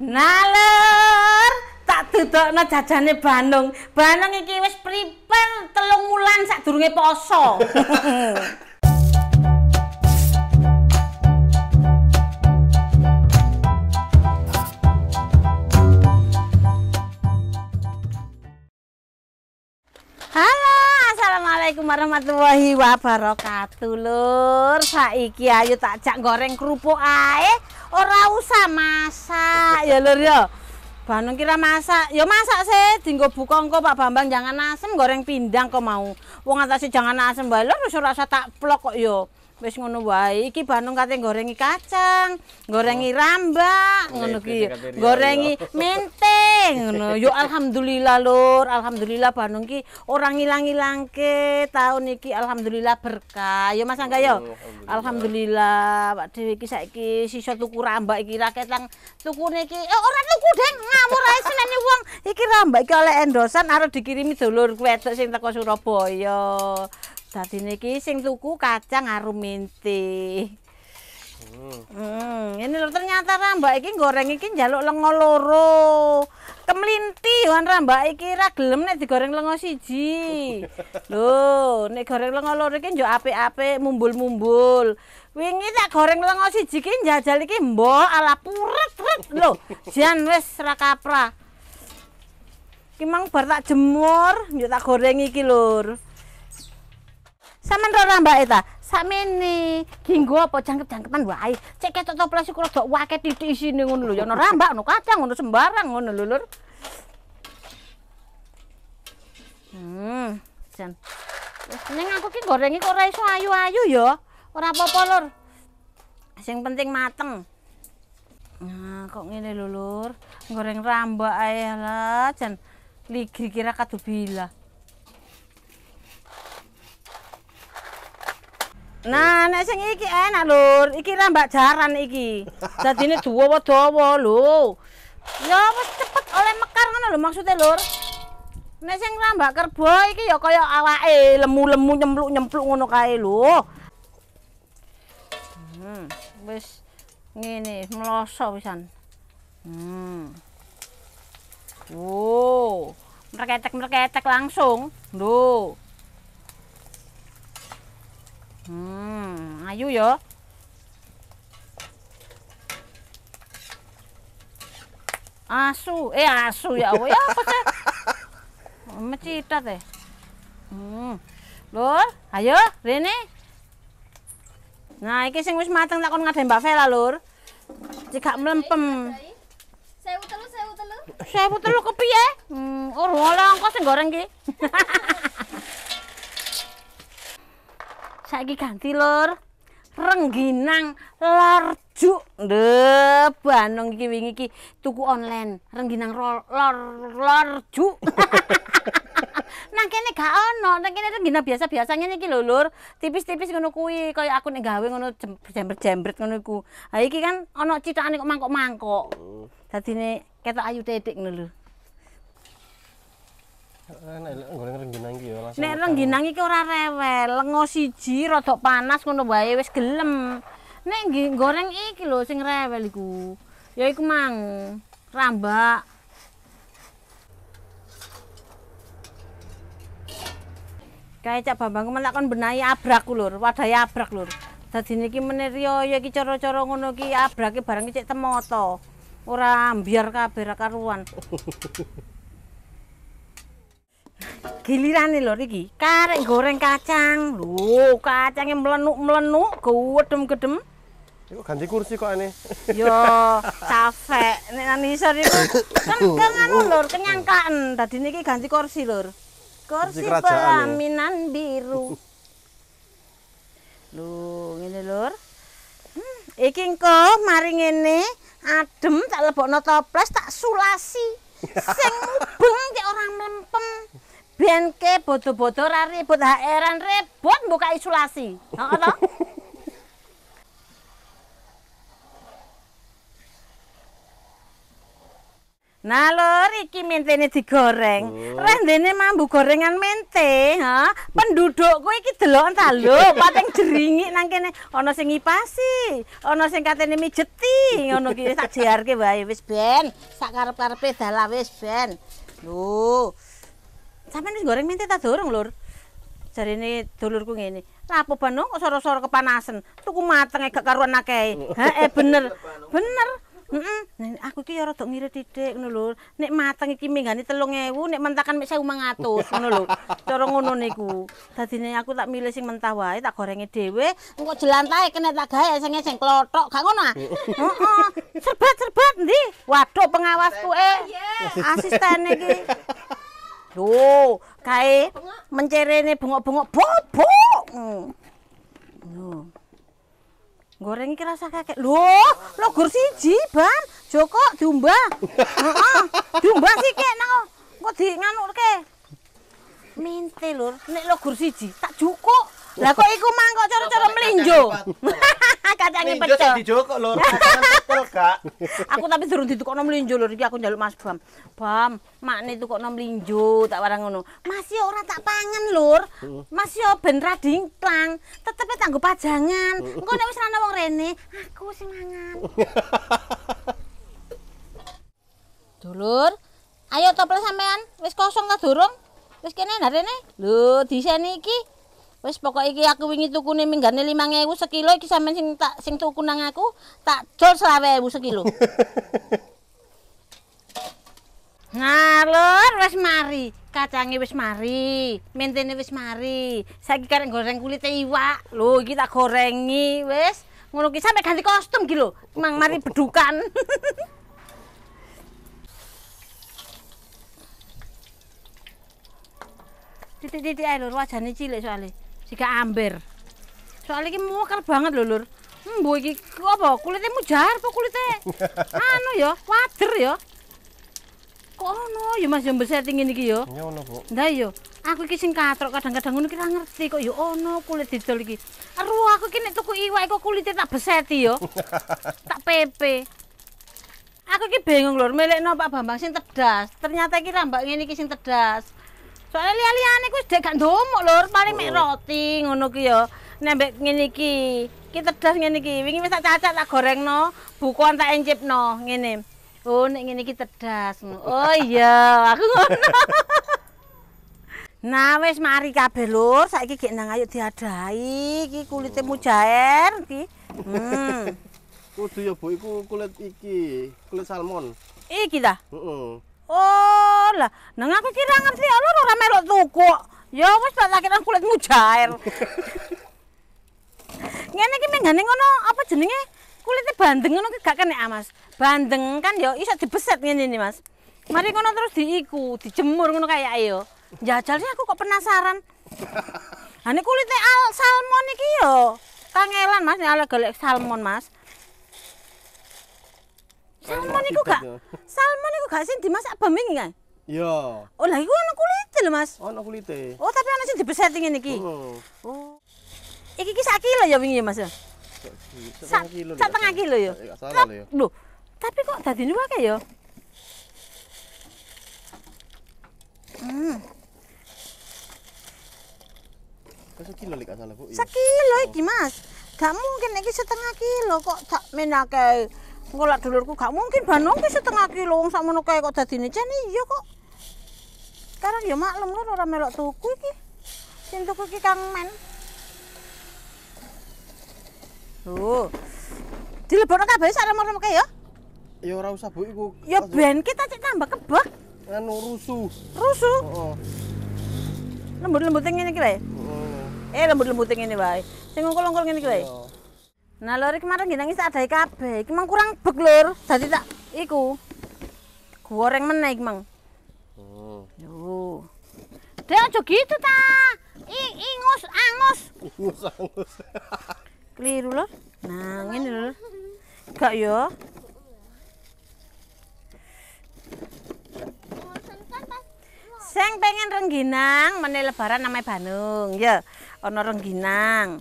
Nalur, tak dudukno jajane Bandung. Bandung iki wis priper telung wulan sadurunge poso. Halo Assalamualaikum warahmatullahi wabarakatuh lur saiki ayo tak jak goreng kerupuk ae ora usah masak ya lur ya Banung kira masak ya masak se dinggo buka engko Pak Bambang jangan asem goreng pindang kok mau wong atasi jangan asem bae lur rasa tak plok kok yo wis ngono wae iki banung kate gorengi kacang, gorengi oh. rambak, ngono ki. Gorengi menteng ngono. Yo alhamdulillah lur, alhamdulillah banung ki ora ngilang-ilangke tahun iki alhamdulillah berkah. Yo Mas Angga yo. Oh, alhamdulillah, Pak Dewi iki saiki sisa tuku rambak iki ra ketang tukune iki. Eh ora tuku, Deng, ngamur ae senene wong. Iki rambak iki oleh endosan arep dikirimi dulur wedok sing teko Surabaya. Dadi niki sing tuku kacang arum minti. Hmm. Hmm. ini lho ternyata Rambak iki goreng iki njaluk lengo loro. Kemlinti wan Rambak iki ra gelem nek digoreng lengo siji. lho, nek goreng lengo loro iki njuk apik-apik mumbul-mumbul. Wingi tak goreng lengo siji iki njajal iki mbok ala puret lho. Jan wis ra kaprah. Ki mang bar tak jemur, njuk tak goreng iki lho. Saman ora mbak eta. Samene ginggo apa jangkep jangketan wae. Ceket, ketok toples iku rodok wake titik isine ngono lho. Ya ora mbak ngono kacang ngono sembarang ngono lho lur. Hmm, jan. Ning aku ki gorengi kok ora iso ayu-ayu ya. Ora apa-apa lur. Sing penting mateng. Nah, kok ngene lho lur. Goreng rambak ae lah, jan. Ligi kira kadu bilah. Nah, nek sing iki enak, Lur. Iki rambak jaran iki. Dadine dawa-dawa, lho. Ya wis cepet oleh mekar ngono lho maksude, Lur. Nek sing rambak kerbo iki ya kaya awake lemu-lemu nyempluk-nyempluk ngono kae, lho. Hmm, wis ngene, mloso pisan. Hmm. Wo, mreketek-mreketek langsung, lho. Hmm, ayo ya. Asu, eh asu ya, woi apa sih? Mencita teh. Hmm, lur, ayo, Rene. Nah, iki sing wis mateng tak kon ngadhe Mbak Vela, Lur. Cekak mlempem. Sewu telu, sewu telu. Sewu telu kepiye? Hmm, ora oh, ngkos sing goreng iki. saiki ganti lur rengginang larju de banung iki wingi iki tuku online rengginang larju nah, kene gak ono nang kene rengginang biasa-biasa ngene iki lho lur tipis-tipis ngono kuwi kaya aku nek gawe ngono jember-jembret ngono iku ha iki kan ono cithakane kok mangkok-mangkok dadine ketok ayu tetik ngono lho nek goreng rengginang Nek rengginang iki ora rewel, lengo siji rada panas ngono wae wis gelem. Nek goreng iki lho sing rewel iku. Ya iku mang rambak Kae cak Bambang kok malah kon benahi abrak ku lur, wadahi abrak lur. Dadi niki meneh riyo iki cara-cara ngono iki abrake barang cek temoto. Ora biar kabeh karuan. Gilirane lur iki, karek goreng kacang. Loh, kacange mlenuk-mlenuk, gedhem-gedhem. Iku ganti kursi kok ane. ya, capek. Nek nang isor iku kan kan anu lur, kenyangkaen. Dadi niki ganti kursi lur. Kursi pelaminan biru. Loh, ngene lur. Hmm, iki engko mari ngene, adem tak lebokno toples, tak sulasi. Sing mubeng ki orang mlempem. Ben ke bodoh-bodoh ra ribut haeran ribut buka isolasi. Heeh toh? Nah lor, iki mentene digoreng. Oh. Rendene mambu gorengan mente, ha? Pendudukku iki delokan ta lho, pating jeringik nang kene. Ana sing ngipasi, ana sing katene mijeti, ngono ki tak jiarke wae wis ben, sak karep-karepe dalah wis ben. Lho. sampean wis goreng mentah durung lur. Jarine dulurku ngene. Lapo banung kok soro-soro kepanasan. Tuku matenge gak karuan akeh. Heeh eh, bener. Bener. Heeh. Nek aku iki ya rada ngirit titik ngono lur. Nek mateng iki minggani 3000, nek mentakan 1500 ngono lur. Cara ngono niku. Dadine aku tak milih sing mentah wae, tak gorenge dhewe. Engko jelantahe kene tak gawe sing sing klothok, gak ngono ah. Heeh. Serbat-serbat ndi? Waduh pengawasku eh. Asisten iki. Lho, kae mencerene bungok-bungok bobok. Hmm. Lho. Goreng iki rasa kakek. Lho, lo gur siji, Bang. Joko diumbah. Heeh. Diumbah sik kek kok di nganuke. Minte lur, nek lo gur siji tak cukup. Lah kok iku mang kok cara-cara mlinjo. Kacange pecah. Mlinjo sing dijokok lho, pecel gak. Aku tapi durung ditukokno mlinjo lho, iki aku njaluk Mas Bam. Bam, makne tukokno mlinjo tak warang ngono. Mas yo ora tak pangan lur. Mas yo ben ra dingklang, tetep tanggo pajangan. Engko nek wis ana wong rene, aku sing mangan. Dulur, ayo tople sampean, wis kosong ta durung? Wis kene ndarene. Lho, diseni iki Wis pokok iki aku wingi tukune minggane 5000 sekilo iki sampean sing tak sing tuku nang aku tak jol 20000 sekilo. Nah Ngalor wis mari, kacange wis mari, mentene wis mari. Saiki karek goreng kulit iwak. Lho iki tak gorengi wis. Ngono ki sampe ganti kostum ki lho, mang mari bedukan. Titik-titik ae lur wajane cilik soalnya. Jika amber. Soalnya ini muker banget lho, Lur. Mbok iki apa kulite mujar apa kulite? anu ya, kuader ya. Kok ono ya Mas yo mbese tinggi niki ya? Ya ono, Bu. Ndah ya. Aku iki sing katrok kadang-kadang ngono iki ra ngerti kok ya ono kulit didol iki. Aru aku iki nek tuku iwak kok kulite tak beseti ya. tak pepe. Aku iki bingung lho, milikno Pak Bambang sing tedas. Ternyata iki rambak ngene iki sing tedas. soalnya liane-liane ku sedek gak ndomok lur paling mek oh. roti ngono ku ya nek ngene iki iki tedas ngene iki wingi wis tak cacat tak gorengno bukuan tak encipno ngene oh nek ngene iki tedas oh iya aku ngono Nah wis mari kabeh lur, saiki gek nang ayo diadahi iki kulite oh. mujair iki. Hmm. Kudu ya Bu iku kulit iki, kulit salmon. Iki ta? Heeh. Uh -uh. Oh lah, nang aku kira ngerti oh, lo ora merok tuku. Ya wis tak takira kulitmu jair. Ngene iki menggane ngono apa jenenge? Kulite bandeng ngono gak kenek ah, Mas. Bandeng kan ya iso dibeset ngene iki, Mas. Mari kono terus diiku, dijemur ngono kaya ya. Jajal sih aku kok penasaran. Ha nek kulite salmon iki ya kangelan Mas, nek ala golek salmon Mas. salmon iku gak salmon iku gak sing dimasak bami iki kan iya oh lha iku ana kulite lho mas oh, ana kulite oh tapi ana sing dibeset ngene iki oh oh iki iki sak kilo ya wingi ya mas ya sak kilo sak setengah kilo ya lho tapi kok dadi nuwa kaya ya hmm sekilo lek salah Bu. kilo iki Mas. Gak mungkin iki setengah kilo kok tak menake. Engko lak dulurku gak mungkin banongke setengah kilo wong kok kae kok dadine jan iya kok. Sekarang ya maklum lur ora melok tuku iki. Sing tuku iki Kang Men. Oh. Dilebokno kabeh sak remor kae ya. Ya ora usah Bu iku. Ya ben kita cek tambah kebak. Anu rusuh. Rusuh. Heeh. Lembut-lembut ngene iki lho. Eh lembut lembuting ngene wae. Sing ngongkol-ngongkol ngene iki lho. Nah, lur kemarin ginangi sak dae kabeh. Iki mang kurang beg lur. Dadi tak iku. Goreng meneh iki mang. Oh. Yo. Dek aja gitu ta. I ingus angus. Ingus angus. Keliru lur. Nah, ngene lur. Gak yo. Seng pengen rengginang, meneh lebaran namanya Banung, ya, ono rengginang.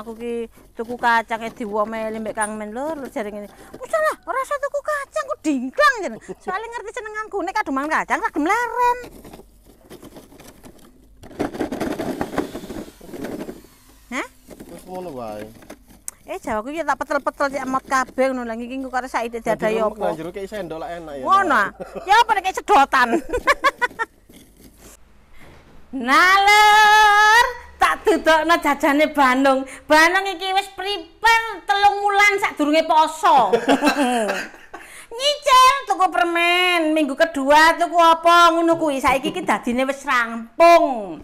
aku ki tuku kacang eh diwomeli mbek Kang Men lur jaring ini usahlah lah, ora usah tuku kacang ku dingklang jen. Soale ngerti senenganku nek kadung mangan kacang kadung leren. Hah? Wis ngono wae. Eh jawabku ya tak petel-petel cek emot kabeh ngono lagi iki engko karo saiki dadi ya apa. Jero kek sendok lak enak ya. Ngono. Ah. Ya apa nek sedotan. Nalur. tak dudukno jajane Bandung. Bandung iki wis priper telung wulan sadurunge poso. Nyicil tuku permen, minggu kedua tuku apa ngono kuwi. Saiki iki dadine wis rampung.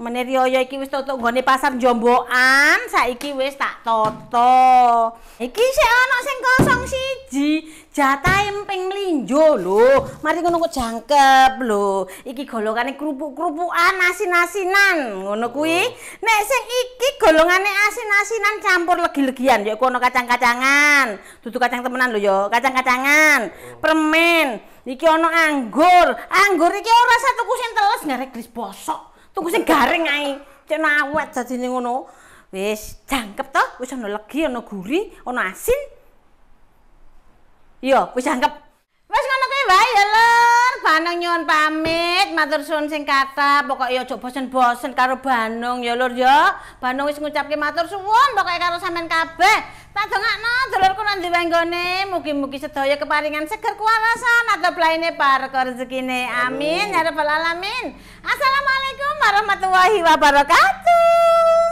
meneri oyo iki wis tutup nggone pasar jombokan saiki wis tak toto iki sik ana sing kosong siji jatah emping linjo lho mari ngono kok jangkep lho iki golongane kerupuk-kerupukan asin-asinan ngono kuwi oh. nek sing iki golongane asin-asinan campur legi-legian ya ono kacang-kacangan dudu kacang temenan lho ya kacang-kacangan oh. permen iki ono anggur anggur iki ora satu kusen teles ngarek gris bosok tuku garing ae. Cen awet dadine ngono. Wis jangkep to, wis ana legi, ana guri, ana asin. Iya, wis jangkep. Wis ngono kae wae, ya Allah. Banung nyuwun pamit, matur suwun sing kata, pokok aja bosen-bosen karo Banung ya Lur ya. Banung wis ngucapke matur suwun pokoke karo sampean kabeh. Tak dongakno dulurku nang diwenggone, mugi-mugi sedaya keparingan seger kewarasan atau blaine pareka rezekine. Amin ya rabbal alamin. Assalamualaikum warahmatullahi wabarakatuh.